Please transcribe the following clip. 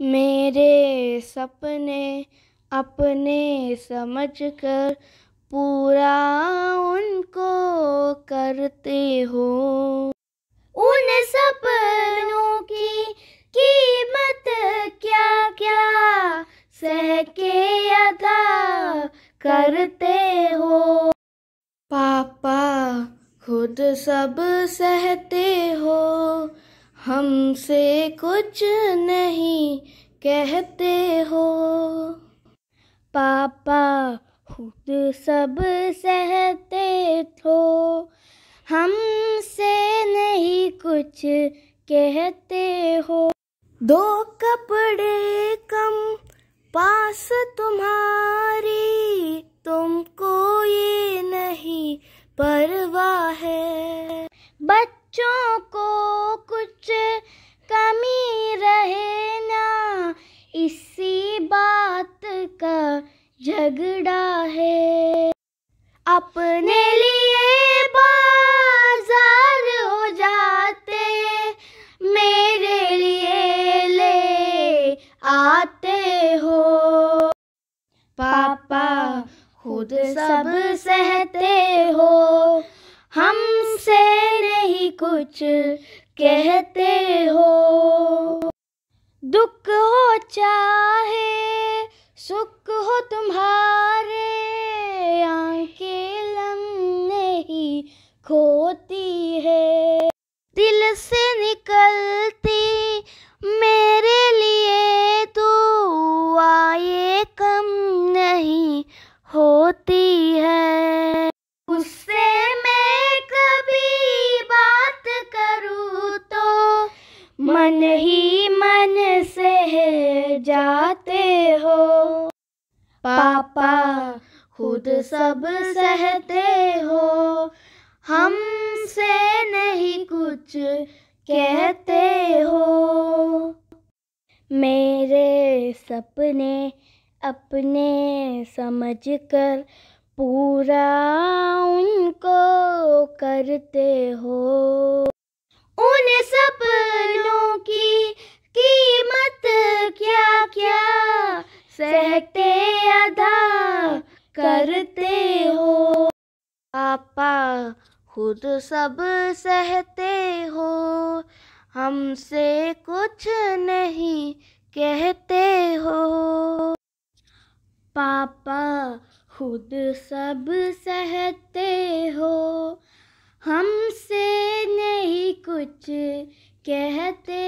मेरे सपने अपने समझ कर पूरा उनको करते हो उन सपनों की कीमत क्या क्या सह के अदा करते हो पापा खुद सब सहते हो हमसे कुछ नहीं कहते हो पापा खुद सब सहते थो हमसे नहीं कुछ कहते हो दो कपड़े कम पास तुम्हारी तुमको ये नहीं परवाह है बच्चों को जात का झगड़ा है अपने लिए बाजार हो जाते मेरे लिए ले आते हो पापा खुद सब सहते हो हमसे नहीं कुछ कहते हो दुख हो चाहे सुख हो तुम्हारे आंखें लम नहीं खोती है दिल से निकलती मेरे लिए तो आए कम नहीं होती पापा खुद सब सहते हो हमसे नहीं कुछ कहते हो मेरे सपने अपने समझ कर पूरा उनको करते हो करते अदा करते हो पापा खुद सब सहते हो हमसे कुछ नहीं कहते हो पापा खुद सब सहते हो हमसे नहीं कुछ कहते